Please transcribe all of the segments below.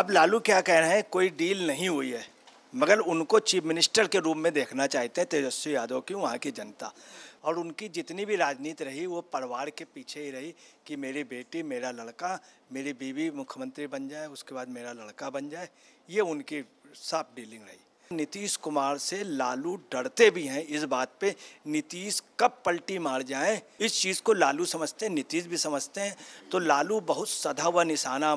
अब लालू क्या कह रहे हैं कोई डील नहीं हुई है मगर उनको चीफ मिनिस्टर के रूप में देखना चाहते हैं तेजस्वी यादव की वहाँ की जनता और उनकी जितनी भी राजनीति रही वो परिवार के पीछे ही रही कि मेरी बेटी मेरा लड़का मेरी बीवी मुख्यमंत्री बन जाए उसके बाद मेरा लड़का बन जाए ये उनकी साफ डीलिंग रही नीतीश कुमार से लालू डरते भी हैं इस बात पे नीतीश कब पलटी मार जाए इस चीज़ को लालू समझते हैं नीतीश भी समझते हैं तो लालू बहुत सधा हुआ निशाना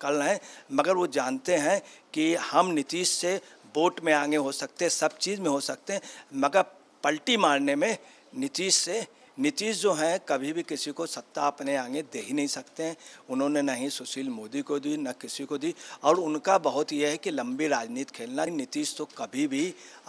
कर रहे हैं मगर वो जानते हैं कि हम नीतीश से वोट में आगे हो सकते हैं सब चीज़ में हो सकते हैं मगर पलटी मारने में नीतीश से नीतीश जो हैं कभी भी किसी को सत्ता अपने आगे दे ही नहीं सकते हैं उन्होंने ना ही सुशील मोदी को दी ना किसी को दी और उनका बहुत यह है कि लंबी राजनीति खेलना नीतीश तो कभी भी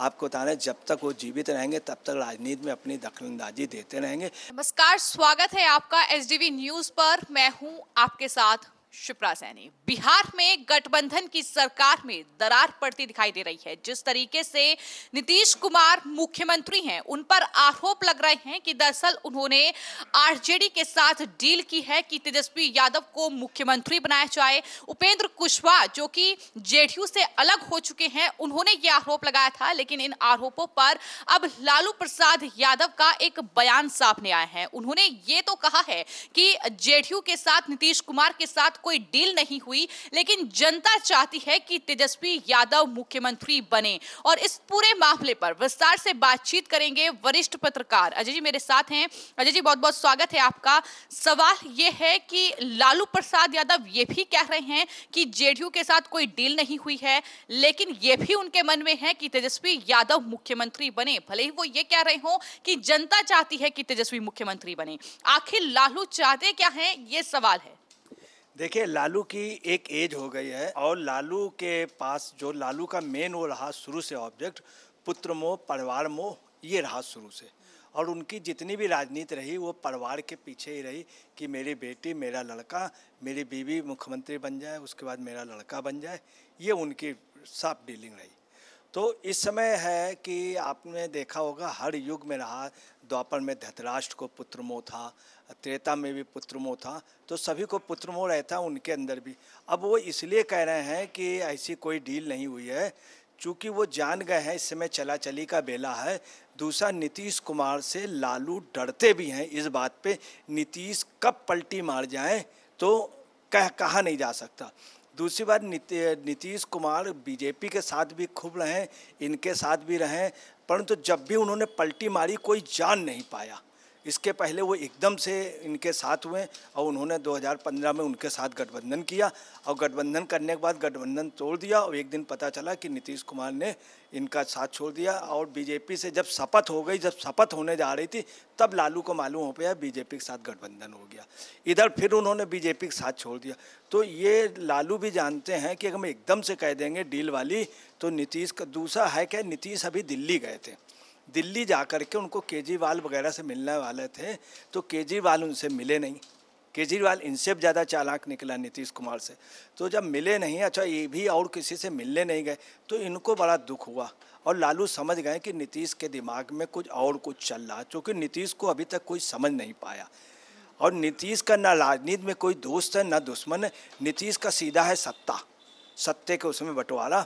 आपको बता रहे जब तक वो जीवित रहेंगे तब तक राजनीति में अपनी दखलंदाजी देते रहेंगे नमस्कार स्वागत है आपका एस न्यूज़ पर मैं हूँ आपके साथ शिप्रा सैनी बिहार में गठबंधन की सरकार में दरार पड़ती दिखाई दे रही है जिस तरीके से नीतीश कुमार मुख्यमंत्री हैं उन पर आरोप लग रहे हैं कि दरअसल उन्होंने आरजेडी के साथ डील की है कि तेजस्वी यादव को मुख्यमंत्री बनाया जाए उपेंद्र कुशवाहा जो कि जेडीयू से अलग हो चुके हैं उन्होंने ये आरोप लगाया था लेकिन इन आरोपों पर अब लालू प्रसाद यादव का एक बयान सामने आया है उन्होंने ये तो कहा है कि जेडीयू के साथ नीतीश कुमार के साथ कोई डील नहीं हुई लेकिन जनता चाहती है कि तेजस्वी यादव मुख्यमंत्री बने और इस पूरे मामले पर विस्तार से बातचीत करेंगे वरिष्ठ पत्रकार अजय जी मेरे साथ हैं अजय जी बहुत बहुत स्वागत है आपका सवाल ये है कि लालू प्रसाद यादव ये भी कह रहे हैं कि जेडीयू के साथ कोई डील नहीं हुई है लेकिन ये भी उनके मन में है कि तेजस्वी यादव मुख्यमंत्री बने भले ही वो ये कह रहे हो कि जनता चाहती है कि तेजस्वी मुख्यमंत्री बने आखिर लालू चाहते क्या है ये सवाल है देखिए लालू की एक एज हो गई है और लालू के पास जो लालू का मेन वो रहा शुरू से ऑब्जेक्ट पुत्र मोह परिवार मोह ये रहा शुरू से और उनकी जितनी भी राजनीति रही वो परिवार के पीछे ही रही कि मेरी बेटी मेरा लड़का मेरी बीवी मुख्यमंत्री बन जाए उसके बाद मेरा लड़का बन जाए ये उनकी साफ डीलिंग रही तो इस समय है कि आपने देखा होगा हर युग में रहा द्वापर में धतराष्ट्र को पुत्र मोह था त्रेता में भी पुत्रमोह था तो सभी को मोह रहता है उनके अंदर भी अब वो इसलिए कह रहे हैं कि ऐसी कोई डील नहीं हुई है चूँकि वो जान गए हैं इस समय चला चली का बेला है दूसरा नीतीश कुमार से लालू डरते भी हैं इस बात पे नीतीश कब पलटी मार जाए तो कह कहा नहीं जा सकता दूसरी बात नीतीश कुमार बीजेपी के साथ भी खूब रहें इनके साथ भी रहें परंतु तो जब भी उन्होंने पलटी मारी कोई जान नहीं पाया इसके पहले वो एकदम से इनके साथ हुए और उन्होंने 2015 में उनके साथ गठबंधन किया और गठबंधन करने के बाद गठबंधन तोड़ दिया और एक दिन पता चला कि नीतीश कुमार ने इनका साथ छोड़ दिया और बीजेपी से जब शपथ हो गई जब शपथ होने जा रही थी तब लालू को मालूम हो पाया बीजेपी के साथ गठबंधन हो गया इधर फिर उन्होंने बीजेपी के साथ छोड़ दिया तो ये लालू भी जानते हैं कि अगर हम एकदम से कह देंगे डील वाली तो नीतीश का दूसरा है क्या नीतीश अभी दिल्ली गए थे दिल्ली जा कर के उनको केजरीवाल वगैरह से मिलने वाले थे तो केजरीवाल उनसे मिले नहीं केजरीवाल इनसे भी ज़्यादा चालाक निकला नीतीश कुमार से तो जब मिले नहीं अच्छा ये भी और किसी से मिलने नहीं गए तो इनको बड़ा दुख हुआ और लालू समझ गए कि नीतीश के दिमाग में कुछ और कुछ चल रहा चूँकि नीतीश को अभी तक कोई समझ नहीं पाया और नीतीश का ना राजनीति में कोई दोस्त है ना दुश्मन है नीतीश का सीधा है सत्ता सत्ते के उसमें बंटवारा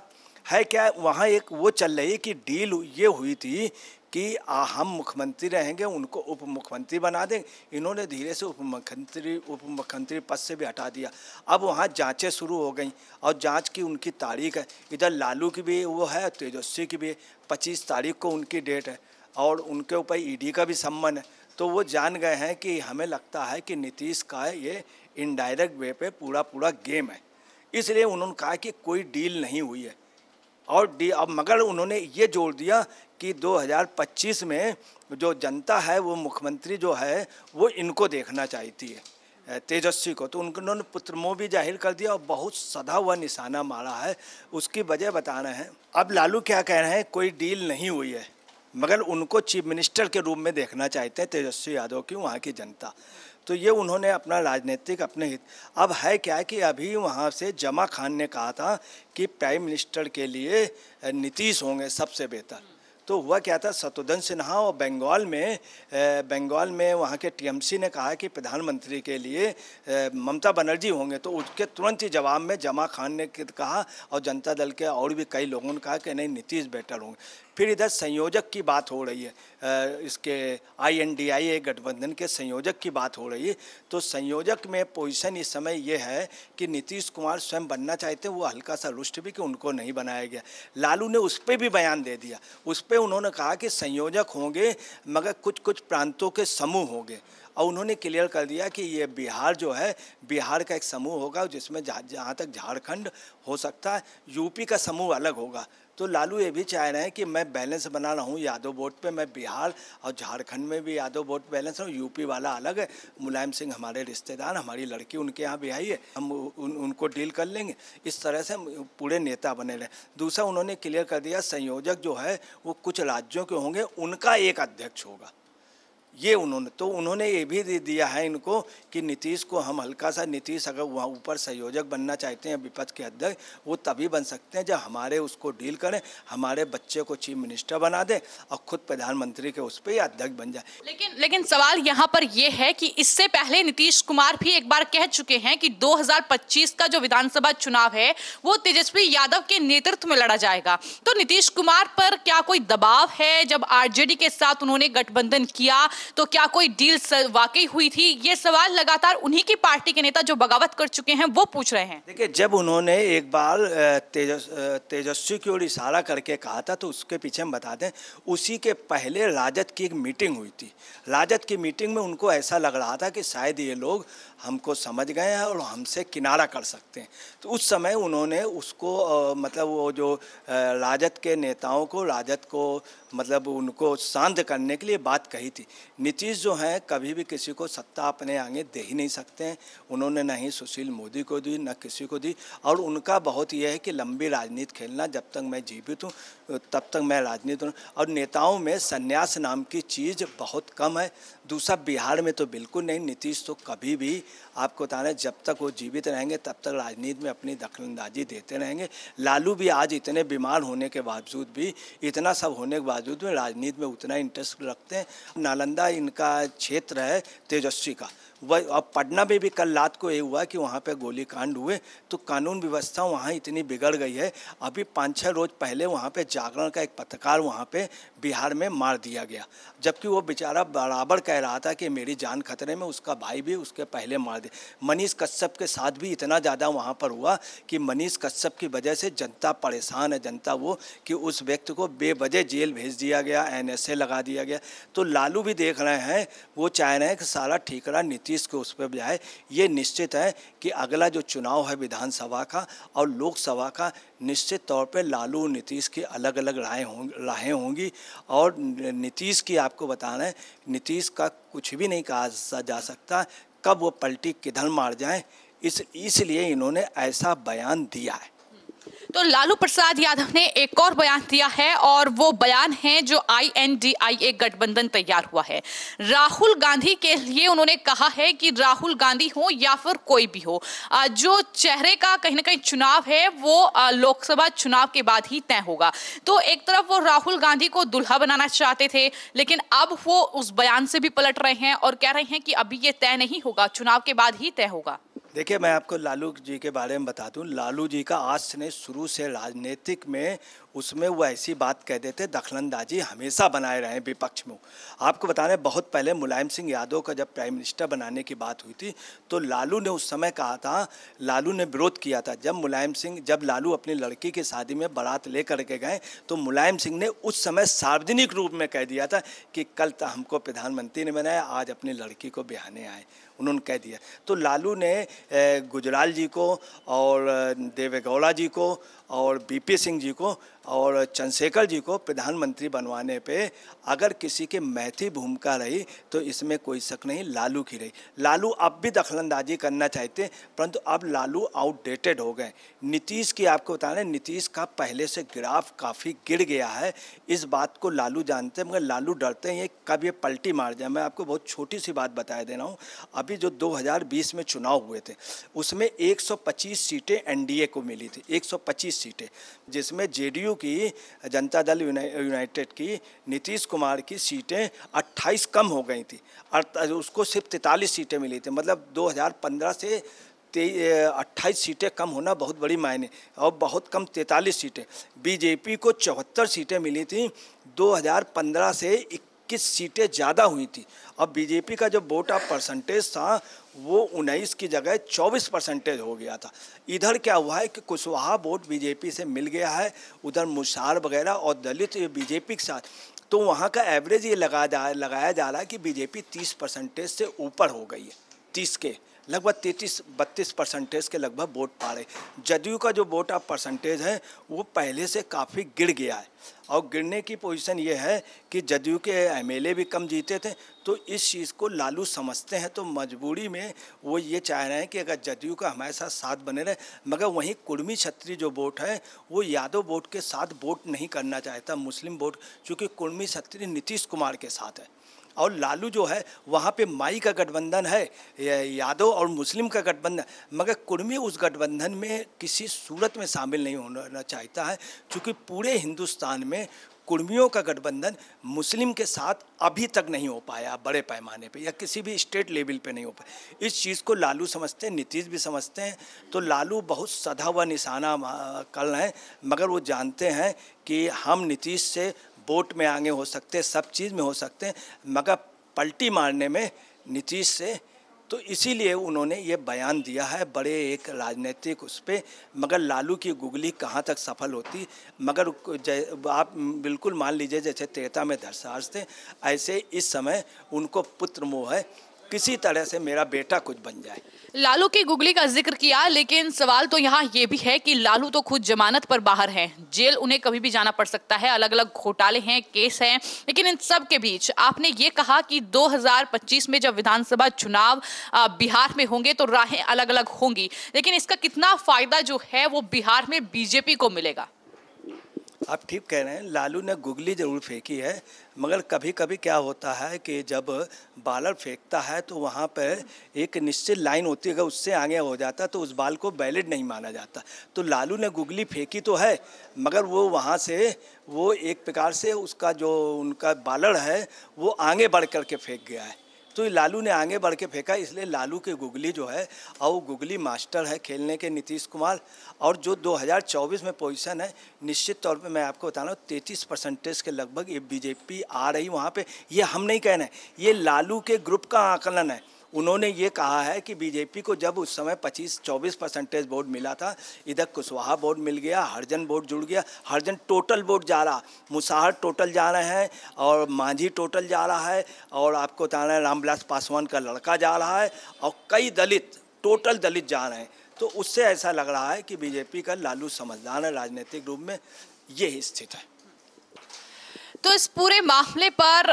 है क्या वहाँ एक वो चल रही है कि डील ये हुई थी कि आ, हम मुख्यमंत्री रहेंगे उनको उप मुख्यमंत्री बना देंगे इन्होंने धीरे से उप मुख्यमंत्री उप मुख्यमंत्री पद से भी हटा दिया अब वहाँ जांचें शुरू हो गई और जांच की उनकी तारीख है इधर लालू की भी वो है तेजस्वी की भी पच्चीस तारीख को उनकी डेट है और उनके ऊपर ईडी e का भी सम्मान है तो वो जान गए हैं कि हमें लगता है कि नीतीश का ये इनडायरेक्ट वे पे पूरा पूरा गेम है इसलिए उन्होंने कहा कि कोई डील नहीं हुई है और डी अब मगर उन्होंने ये जोड़ दिया कि 2025 में जो जनता है वो मुख्यमंत्री जो है वो इनको देखना चाहती है तेजस्वी को तो उन्होंने पुत्र मोह भी जाहिर कर दिया और बहुत सदा हुआ निशाना मारा है उसकी वजह बता रहे हैं अब लालू क्या कह रहे हैं कोई डील नहीं हुई है मगर उनको चीफ मिनिस्टर के रूप में देखना चाहते हैं तेजस्वी यादव की वहाँ की जनता तो ये उन्होंने अपना राजनीतिक अपने हित अब है क्या कि अभी वहाँ से जमा खान ने कहा था कि प्राइम मिनिस्टर के लिए नीतीश होंगे सबसे बेहतर तो हुआ क्या था शत्रुघ्न सिन्हा और बंगाल में बंगाल में वहाँ के टीएमसी ने कहा कि प्रधानमंत्री के लिए ममता बनर्जी होंगे तो उसके तुरंत ही जवाब में जमा खान ने कहा और जनता दल के और भी कई लोगों ने कहा कि नहीं नीतीश बेटर होंगे फिर इधर संयोजक की बात हो रही है इसके आई एन डी आई ए गठबंधन के संयोजक की बात हो रही है तो संयोजक में पोजीशन इस समय ये है कि नीतीश कुमार स्वयं बनना चाहते हैं वो हल्का सा रुष्ट भी कि उनको नहीं बनाया गया लालू ने उस पर भी बयान दे दिया उस पर उन्होंने कहा कि संयोजक होंगे मगर कुछ कुछ प्रांतों के समूह होंगे और उन्होंने क्लियर कर दिया कि ये बिहार जो है बिहार का एक समूह होगा जिसमें जहाँ जहाँ तक झारखंड हो सकता है यूपी का समूह अलग होगा तो लालू ये भी चाह रहे हैं कि मैं बैलेंस बना रहा हूँ यादव वोट पे मैं बिहार और झारखंड में भी यादव वोट बैलेंस हूँ यूपी वाला अलग है मुलायम सिंह हमारे रिश्तेदार हमारी लड़की उनके यहाँ आई है हम उन, उनको डील कर लेंगे इस तरह से पूरे नेता बने रहे दूसरा उन्होंने क्लियर कर दिया संयोजक जो है वो कुछ राज्यों के होंगे उनका एक अध्यक्ष होगा ये उन्होंने तो उन्होंने ये भी दे दिया है इनको कि नीतीश को हम हल्का सा नीतीश अगर वहाँ ऊपर संयोजक बनना चाहते हैं विपक्ष के अध्यक्ष वो तभी बन सकते हैं जब हमारे उसको डील करें हमारे बच्चे को चीफ मिनिस्टर बना दें और खुद प्रधानमंत्री के उस पर ही अध्यक्ष बन जाए लेकिन लेकिन सवाल यहाँ पर यह है कि इससे पहले नीतीश कुमार भी एक बार कह चुके हैं कि दो का जो विधानसभा चुनाव है वो तेजस्वी यादव के नेतृत्व में लड़ा जाएगा तो नीतीश कुमार पर क्या कोई दबाव है जब आरजेडी के साथ उन्होंने गठबंधन किया तो क्या कोई डील वाकई हुई थी ये सवाल लगातार उन्हीं की पार्टी के नेता जो बगावत कर चुके हैं वो पूछ रहे हैं देखिए जब उन्होंने एक बार तेजस्वी की ओर इशारा करके कहा था तो उसके पीछे हम बता दें उसी के पहले राजद की एक मीटिंग हुई थी राजद की मीटिंग में उनको ऐसा लग रहा था कि शायद ये लोग हमको समझ गए हैं और हमसे किनारा कर सकते हैं तो उस समय उन्होंने उसको मतलब वो जो राजद के नेताओं को राजद को मतलब उनको शांत करने के लिए बात कही थी नीतीश जो हैं कभी भी किसी को सत्ता अपने आगे दे ही नहीं सकते हैं उन्होंने ना ही सुशील मोदी को दी ना किसी को दी और उनका बहुत यह है कि लंबी राजनीति खेलना जब तक मैं जीवित हूँ तब तक मैं राजनीति हूँ और नेताओं में संन्यास नाम की चीज़ बहुत कम है दूसरा बिहार में तो बिल्कुल नहीं नीतीश तो कभी भी आपको बता रहे जब तक वो जीवित रहेंगे तब तक राजनीति में अपनी दखलंदाजी देते रहेंगे लालू भी आज इतने बीमार होने के बावजूद भी इतना सब होने के बावजूद भी राजनीति में उतना इंटरेस्ट रखते हैं नालंदा इनका क्षेत्र है तेजस्वी का वह अब पटना में भी कल रात को ये हुआ कि वहाँ पे गोलीकांड हुए तो कानून व्यवस्था वहाँ इतनी बिगड़ गई है अभी पाँच छः रोज पहले वहाँ पे जागरण का एक पत्रकार वहाँ पे बिहार में मार दिया गया जबकि वो बेचारा बराबर कह रहा था कि मेरी जान खतरे में उसका भाई भी उसके पहले मार दे मनीष कश्यप के साथ भी इतना ज़्यादा वहाँ पर हुआ कि मनीष कश्यप की वजह से जनता परेशान है जनता वो कि उस व्यक्ति को बेवजह जेल भेज दिया गया एन लगा दिया गया तो लालू भी देख रहे हैं वो चाह रहे हैं कि सारा ठीकरा नीतीश के उस पर जाए ये निश्चित है कि अगला जो चुनाव है विधानसभा का और लोकसभा का निश्चित तौर पर लालू नीतीश की अलग अलग राय होंगी राहें होंगी और नीतीश की आपको बता रहे हैं नीतीश का कुछ भी नहीं कहा जा सकता कब वो पलटी किधर मार जाएं इस इसलिए इन्होंने ऐसा बयान दिया है तो लालू प्रसाद यादव ने एक और बयान दिया है और वो बयान है जो आईएनडीआईए गठबंधन तैयार हुआ है राहुल गांधी के लिए उन्होंने कहा है कि राहुल गांधी हो या फिर कोई भी हो जो चेहरे का कहीं ना कहीं चुनाव है वो लोकसभा चुनाव के बाद ही तय होगा तो एक तरफ वो राहुल गांधी को दुल्हा बनाना चाहते थे लेकिन अब वो उस बयान से भी पलट रहे हैं और कह रहे हैं कि अभी ये तय नहीं होगा चुनाव के बाद ही तय होगा देखिए मैं आपको लालू जी के बारे में बता दूं लालू जी का आज नहीं शुरू से राजनीतिक में उसमें वो ऐसी बात कह देते दखलंदाजी हमेशा बनाए रहे विपक्ष में आपको बता रहे बहुत पहले मुलायम सिंह यादव का जब प्राइम मिनिस्टर बनाने की बात हुई थी तो लालू ने उस समय कहा था लालू ने विरोध किया था जब मुलायम सिंह जब लालू अपनी लड़की की शादी में बारात ले करके गए तो मुलायम सिंह ने उस समय सार्वजनिक रूप में कह दिया था कि कल तो हमको प्रधानमंत्री ने बनाया आज अपनी लड़की को बिहाने आए उन्होंने कह दिया तो लालू ने गुजराल जी को और देवेगौड़ा जी को और बीपी सिंह जी को और चंद्रशेखर जी को प्रधानमंत्री बनवाने पे अगर किसी की मैथी भूमिका रही तो इसमें कोई शक नहीं लालू की रही लालू अब भी दखलंदाजी करना चाहते परंतु अब लालू आउटडेटेड हो गए नीतीश की आपको बता रहे नीतीश का पहले से ग्राफ काफ़ी गिर गया है इस बात को लालू जानते हैं मगर लालू डरते हैं ये कब ये पलटी मार जाए मैं आपको बहुत छोटी सी बात बता दे रहा हूँ अभी जो दो में चुनाव हुए थे उसमें एक सीटें एन को मिली थी एक 26 सीटें जिसमें जेडीयू की जनता दल यूनाइटेड की नीतीश कुमार की सीटें 28 कम हो गई थी उसको सिर्फ तैतालीस सीटें मिली थी मतलब 2015 से अट्ठाईस सीटें कम होना बहुत बड़ी मायने और बहुत कम तैतालीस सीटें बीजेपी को चौहत्तर सीटें मिली थी 2015 से कि सीटें ज़्यादा हुई थी अब बीजेपी का जो वोट ऑफ परसेंटेज था वो उन्नीस की जगह चौबीस परसेंटेज हो गया था इधर क्या हुआ है कि कुशवाहा वोट बीजेपी से मिल गया है उधर मुशार वगैरह और दलित बीजेपी के साथ तो वहाँ का एवरेज ये लगा जा लगाया जा रहा है कि बीजेपी तीस परसेंटेज से ऊपर हो गई है तीस के लगभग तैतीस बत्तीस परसेंटेज के लगभग वोट पा रहे जदयू का जो वोट आप परसेंटेज है वो पहले से काफ़ी गिर गया है और गिरने की पोजीशन ये है कि जदयू के एमएलए भी कम जीते थे तो इस चीज़ को लालू समझते हैं तो मजबूरी में वो ये चाह रहे हैं कि अगर जदयू का हमारे साथ साथ बने रहे मगर वहीं कुर्मी छत्री जो वोट है वो यादव वोट के साथ वोट नहीं करना चाहता मुस्लिम वोट चूँकि कुर्मी छत्री नीतीश कुमार के साथ है और लालू जो है वहाँ पे माई का गठबंधन है यादव और मुस्लिम का गठबंधन मगर कुर्मी उस गठबंधन में किसी सूरत में शामिल नहीं होना चाहता है क्योंकि पूरे हिंदुस्तान में कुर्मियों का गठबंधन मुस्लिम के साथ अभी तक नहीं हो पाया बड़े पैमाने पे या किसी भी स्टेट लेवल पे नहीं हो पाया इस चीज़ को लालू समझते हैं नीतीश भी समझते हैं तो लालू बहुत सधा हुआ निशाना कल हैं मगर वो जानते हैं कि हम नीतीश से वोट में आगे हो सकते हैं सब चीज़ में हो सकते हैं मगर पलटी मारने में नीतीश से तो इसीलिए उन्होंने ये बयान दिया है बड़े एक राजनीतिक उस पर मगर लालू की गुगली कहाँ तक सफल होती मगर आप बिल्कुल मान लीजिए जैसे त्रेता में धरसार्ज थे ऐसे इस समय उनको पुत्र मोह है किसी तरह से मेरा बेटा कुछ बन जाए लालू की गुगली का जिक्र किया लेकिन सवाल तो यहाँ ये भी है कि लालू तो खुद जमानत पर बाहर हैं जेल उन्हें कभी भी जाना पड़ सकता है अलग अलग घोटाले हैं केस हैं लेकिन इन सब के बीच आपने ये कहा कि 2025 में जब विधानसभा चुनाव बिहार में होंगे तो राहें अलग अलग होंगी लेकिन इसका कितना फायदा जो है वो बिहार में बीजेपी को मिलेगा आप ठीक कह रहे हैं लालू ने गुगली जरूर फेंकी है मगर कभी कभी क्या होता है कि जब बॉलर फेंकता है तो वहाँ पर एक निश्चित लाइन होती है अगर उससे आगे हो जाता तो उस बाल को वैलिड नहीं माना जाता तो लालू ने गुगली फेंकी तो है मगर वो वहाँ से वो एक प्रकार से उसका जो उनका बॉलर है वो आगे बढ़ करके फेंक गया है तो लालू ने आगे बढ़ के फेंका इसलिए लालू के गुगली जो है और वो गुगली मास्टर है खेलने के नीतीश कुमार और जो 2024 में पोजीशन है निश्चित तौर पे मैं आपको बता रहा हूँ तैंतीस परसेंटेज के लगभग ये बीजेपी आ रही वहाँ पे ये हम नहीं कह रहे ये लालू के ग्रुप का आकलन है उन्होंने ये कहा है कि बीजेपी को जब उस समय 25-24 परसेंटेज वोट मिला था इधर कुशवाहा वोट मिल गया हरजन वोट जुड़ गया हरजन टोटल वोट जा रहा मुसाहर टोटल जा रहे हैं और मांझी टोटल जा रहा है और आपको बता रहे हैं रामविलास पासवान का लड़का जा रहा है और कई दलित टोटल दलित जा रहे हैं तो उससे ऐसा लग रहा है कि बीजेपी का लालू समझदार है राजनीतिक रूप में ये स्थिति है तो इस पूरे मामले पर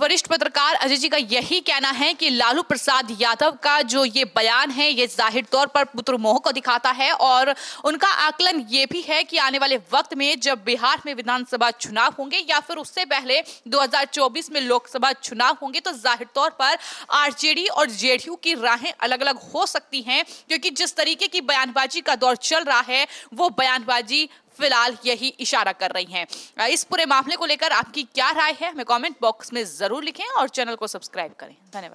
वरिष्ठ पत्रकार अजय जी का यही कहना है कि लालू प्रसाद यादव का जो ये बयान है ये जाहिर तौर पर पुत्र मोह को दिखाता है और उनका आकलन ये भी है कि आने वाले वक्त में जब बिहार में विधानसभा चुनाव होंगे या फिर उससे पहले 2024 में लोकसभा चुनाव होंगे तो जाहिर तौर पर आरजेडी और जेडीयू की राहें अलग अलग हो सकती हैं क्योंकि जिस तरीके की बयानबाजी का दौर चल रहा है वो बयानबाजी फिलहाल यही इशारा कर रही हैं इस पूरे मामले को लेकर आपकी क्या राय है हमें कॉमेंट बॉक्स में ज़रूर लिखें और चैनल को सब्सक्राइब करें धन्यवाद